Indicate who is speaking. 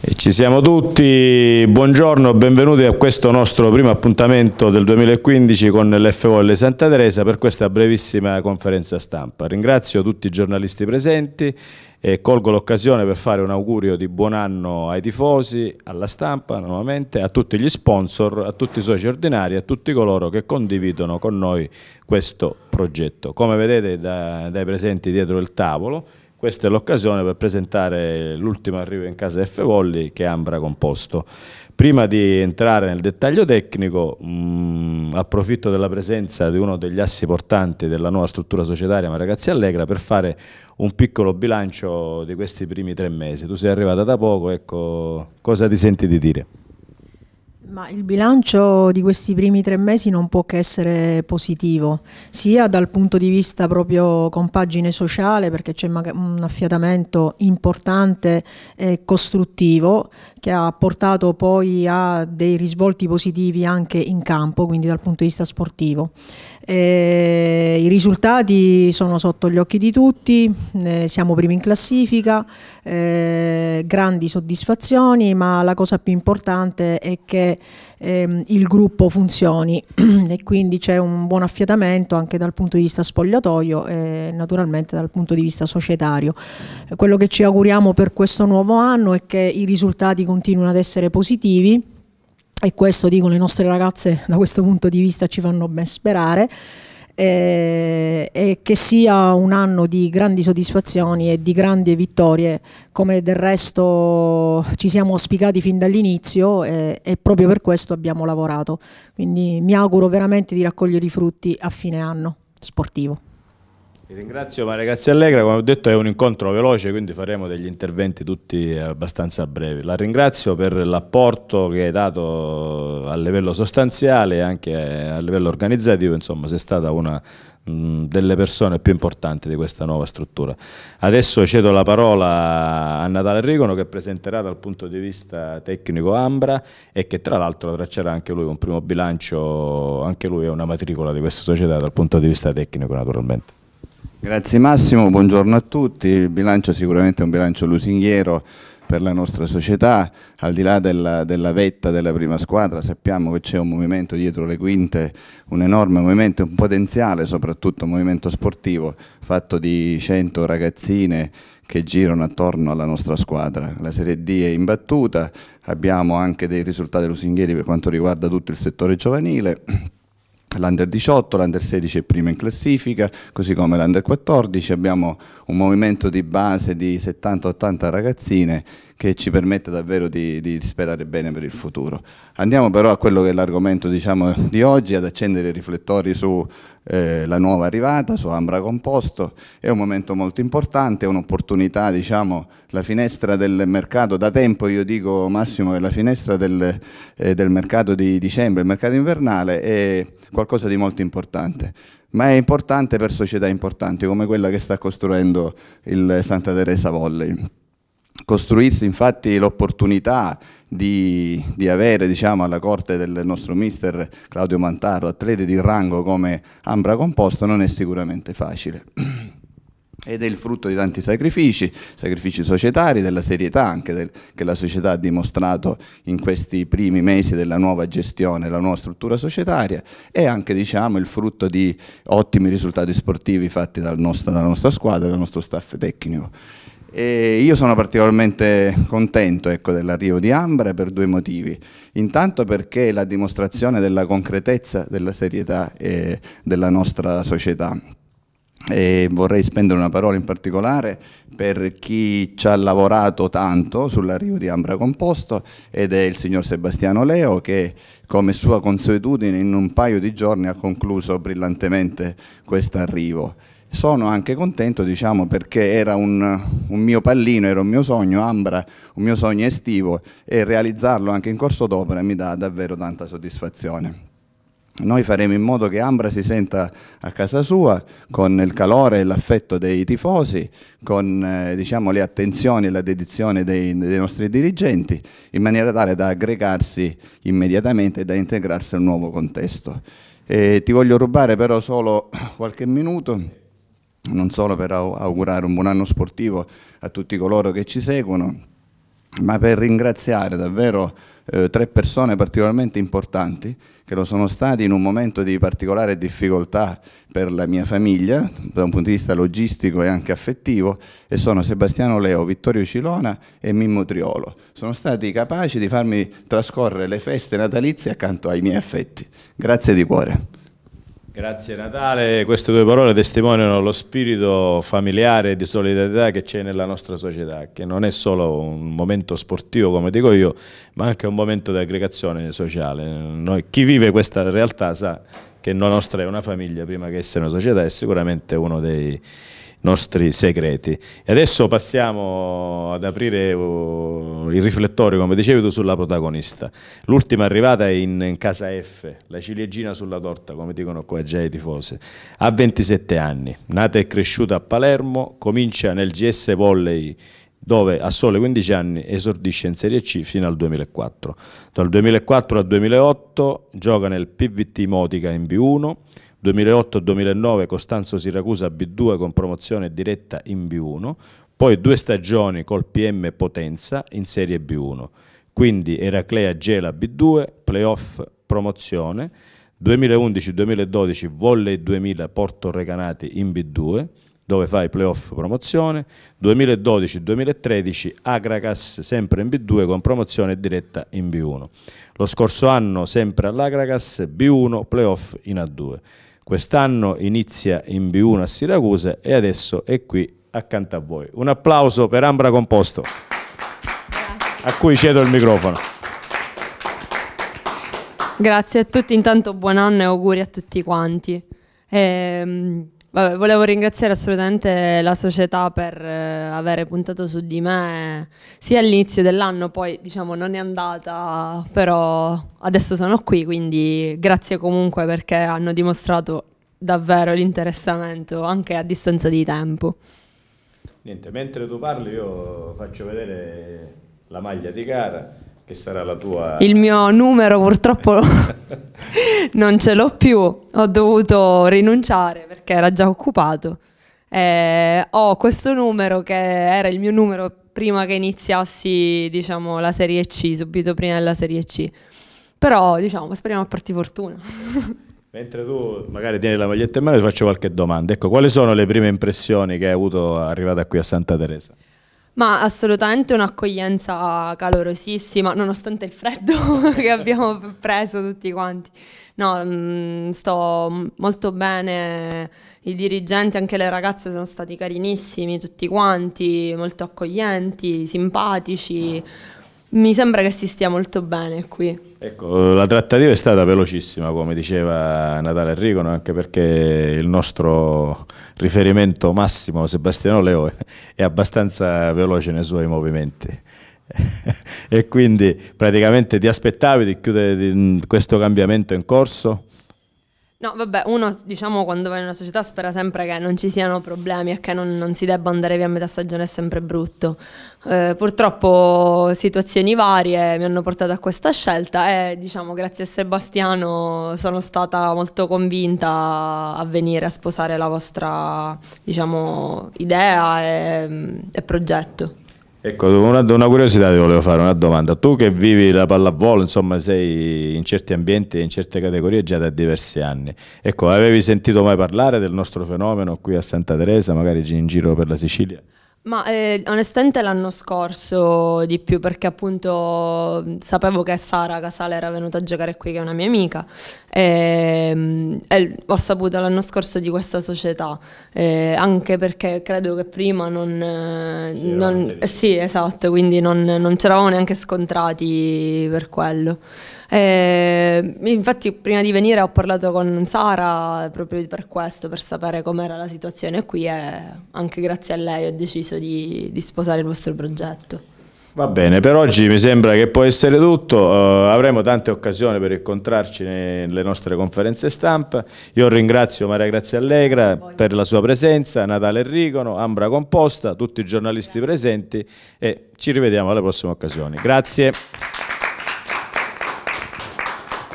Speaker 1: Ci siamo tutti, buongiorno, benvenuti a questo nostro primo appuntamento del 2015 con l'FOL Santa Teresa per questa brevissima conferenza stampa. Ringrazio tutti i giornalisti presenti e colgo l'occasione per fare un augurio di buon anno ai tifosi, alla stampa nuovamente, a tutti gli sponsor, a tutti i soci ordinari, a tutti coloro che condividono con noi questo progetto. Come vedete da, dai presenti dietro il tavolo, questa è l'occasione per presentare l'ultimo arrivo in casa F Volley che è Ambra Composto. Prima di entrare nel dettaglio tecnico, mh, mm, approfitto della presenza di uno degli assi portanti della nuova struttura societaria Maragazzi Allegra per fare un piccolo bilancio di questi primi tre mesi. Tu sei arrivata da poco, ecco, cosa ti senti di dire?
Speaker 2: Ma il bilancio di questi primi tre mesi non può che essere positivo, sia dal punto di vista proprio compagine sociale, perché c'è un affiatamento importante e costruttivo che ha portato poi a dei risvolti positivi anche in campo, quindi dal punto di vista sportivo. Eh, I risultati sono sotto gli occhi di tutti, eh, siamo primi in classifica, eh, grandi soddisfazioni, ma la cosa più importante è che ehm, il gruppo funzioni e quindi c'è un buon affiatamento anche dal punto di vista spogliatoio e naturalmente dal punto di vista societario. Quello che ci auguriamo per questo nuovo anno è che i risultati continuino ad essere positivi e questo dicono le nostre ragazze da questo punto di vista ci fanno ben sperare eh, e che sia un anno di grandi soddisfazioni e di grandi vittorie come del resto ci siamo auspicati fin dall'inizio eh, e proprio per questo abbiamo lavorato quindi mi auguro veramente di raccogliere i frutti a fine anno sportivo
Speaker 1: ringrazio Maria Grazia Allegra, come ho detto è un incontro veloce quindi faremo degli interventi tutti abbastanza brevi. La ringrazio per l'apporto che hai dato a livello sostanziale e anche a livello organizzativo, insomma sei stata una mm, delle persone più importanti di questa nuova struttura. Adesso cedo la parola a Natale Rigono che presenterà dal punto di vista tecnico Ambra e che tra l'altro traccerà anche lui un primo bilancio, anche lui è una matricola di questa società dal punto di vista tecnico naturalmente.
Speaker 3: Grazie Massimo, buongiorno a tutti. Il bilancio è sicuramente è un bilancio lusinghiero per la nostra società, al di là della, della vetta della prima squadra sappiamo che c'è un movimento dietro le quinte, un enorme movimento, un potenziale soprattutto un movimento sportivo fatto di 100 ragazzine che girano attorno alla nostra squadra. La Serie D è imbattuta, abbiamo anche dei risultati lusinghieri per quanto riguarda tutto il settore giovanile l'Under 18, l'Under 16 è prima in classifica, così come l'Under 14, abbiamo un movimento di base di 70-80 ragazzine che ci permette davvero di, di, sperare bene per il futuro. Andiamo però a quello che è l'argomento diciamo, di oggi, ad accendere i riflettori sulla eh, nuova arrivata, su Ambra Composto, è un momento molto importante, è un'opportunità, diciamo, la finestra del mercato, da tempo io dico Massimo che la finestra del, eh, del mercato di dicembre, il mercato invernale, è qualcosa di molto importante ma è importante per società importanti come quella che sta costruendo il Santa Teresa Volley costruirsi infatti l'opportunità di, di, avere diciamo, alla corte del nostro mister Claudio Mantaro atlete di rango come Ambra Composto non è sicuramente facile ed è il frutto di tanti sacrifici, sacrifici societari, della serietà anche del, che la società ha dimostrato in questi primi mesi della nuova gestione, della nuova struttura societaria e anche diciamo, il frutto di ottimi risultati sportivi fatti dal nostro, dalla nostra squadra, dal nostro staff tecnico. E io sono particolarmente contento ecco, dell'arrivo di Ambra per due motivi. Intanto perché è la dimostrazione della concretezza, della serietà eh, della nostra società. E vorrei spendere una parola in particolare per chi ci ha lavorato tanto sull'arrivo di Ambra Composto ed è il signor Sebastiano Leo che come sua consuetudine in un paio di giorni ha concluso brillantemente questo arrivo sono anche contento diciamo, perché era un, un, mio pallino, era un mio sogno, Ambra, un mio sogno estivo e realizzarlo anche in corso d'opera mi dà davvero tanta soddisfazione. Noi faremo in modo che Ambra si senta a casa sua con il calore e l'affetto dei tifosi, con eh, diciamo, le attenzioni e la dedizione dei, dei nostri dirigenti, in maniera tale da aggregarsi immediatamente e da integrarsi a un nuovo contesto. Eh, ti voglio rubare però solo qualche minuto non solo per augurare un buon anno sportivo a tutti coloro che ci seguono, ma per ringraziare davvero eh, tre persone particolarmente importanti che lo sono stati in un momento di particolare difficoltà per la mia famiglia, da un punto di vista logistico e anche affettivo, e sono Sebastiano Leo, Vittorio Cilona e Mimmo Triolo. Sono stati capaci di farmi trascorrere le feste natalizie accanto ai miei affetti. Grazie di cuore.
Speaker 1: Grazie Natale, queste due parole testimoniano lo spirito familiare e di solidarietà che c'è nella nostra società, che non è solo un momento sportivo come dico io, ma anche un momento di aggregazione sociale. Noi, chi vive questa realtà sa che la nostra è una famiglia prima che essere una società, è sicuramente uno dei nostri segreti. E adesso passiamo ad aprire uh, il riflettorio, come dicevi tu, sulla protagonista. L'ultima arrivata è in casa F, la ciliegina sulla torta, come dicono qua già i tifosi. Ha 27 anni, nata e cresciuta a Palermo, comincia nel GS Volley dove a sole 15 anni esordisce in Serie C fino al 2004. Dal 2004 al 2008 gioca nel PVT Motica in B1, 2008-2009 Costanzo Siracusa B2 con promozione diretta in B1, poi due stagioni col PM Potenza in Serie B1, quindi Eraclea Gela B2, playoff promozione, 2011-2012 Volley 2000 Porto Recanati in B2, dove fa i playoff promozione, 2012-2013 Agracas sempre in B2 con promozione diretta in B1. Lo scorso anno sempre all'Agracas B1 playoff in A2. Quest'anno inizia in B1 a Siracusa e adesso è qui accanto a voi. Un applauso per Ambra Composto, a cui cedo il microfono.
Speaker 4: Grazie a tutti, intanto buon anno e auguri a tutti quanti. Ehm... Vabbè, volevo ringraziare assolutamente la società per eh, aver puntato su di me sia all'inizio dell'anno, poi diciamo non è andata, però adesso sono qui, quindi grazie comunque perché hanno dimostrato davvero l'interessamento anche a distanza di tempo.
Speaker 1: Niente, mentre tu parli io faccio vedere la maglia di gara che sarà la tua... Il mio
Speaker 4: numero purtroppo non ce l'ho più, ho dovuto rinunciare perché era già occupato. Eh, ho questo numero che era il mio numero prima che iniziassi diciamo, la Serie C, subito prima della Serie C. Però diciamo, speriamo a porti fortuna.
Speaker 1: Mentre tu magari tieni la maglietta in mano ti faccio qualche domanda. Ecco, quali sono le prime impressioni che hai avuto arrivata qui a Santa Teresa?
Speaker 4: Ma assolutamente un'accoglienza calorosissima, nonostante il freddo che abbiamo preso tutti quanti. No, mm, sto molto bene, i dirigenti, anche le ragazze sono stati carinissimi, tutti quanti, molto accoglienti, simpatici. Mi sembra che si stia molto bene qui. Ecco,
Speaker 1: la trattativa è stata velocissima, come diceva Natale Enricono, anche perché il nostro riferimento massimo, Sebastiano Leo, è abbastanza veloce nei suoi movimenti. e quindi praticamente ti aspettavi di chiudere questo cambiamento in corso?
Speaker 4: No, vabbè, uno diciamo quando va in una società spera sempre che non ci siano problemi e che non, non si debba andare via a metà stagione, è sempre brutto. Eh, purtroppo situazioni varie mi hanno portato a questa scelta e diciamo grazie a Sebastiano sono stata molto convinta a venire a sposare la vostra diciamo, idea e, e progetto.
Speaker 1: Ecco, una, una, curiosità ti volevo fare, una domanda. Tu che vivi la pallavolo, insomma, sei in certi ambienti e in certe categorie già da diversi anni. Ecco, avevi sentito mai parlare del nostro fenomeno qui a Santa Teresa, magari in giro per la Sicilia?
Speaker 4: Ma eh, onestamente l'anno scorso di più perché appunto mm, sapevo che Sara Casale era venuta a giocare qui che è una mia amica ehm, e, e ho saputo l'anno scorso di questa società eh, anche perché credo che prima non... Eh, sì, non, sì esatto, quindi non, non ci eravamo neanche scontrati per quello. E, ehm, infatti prima di venire ho parlato con Sara proprio per questo, per sapere com'era la situazione qui e anche grazie a lei ho deciso di, di sposare il vostro progetto. Va
Speaker 1: bene, per oggi mi sembra che può essere tutto, uh, avremo tante occasioni per incontrarci nelle nostre conferenze stampa, io ringrazio Maria Grazia Allegra per la sua presenza, Natale Enricono, Ambra Composta, tutti i giornalisti presenti e ci rivediamo alle prossime occasioni. Grazie.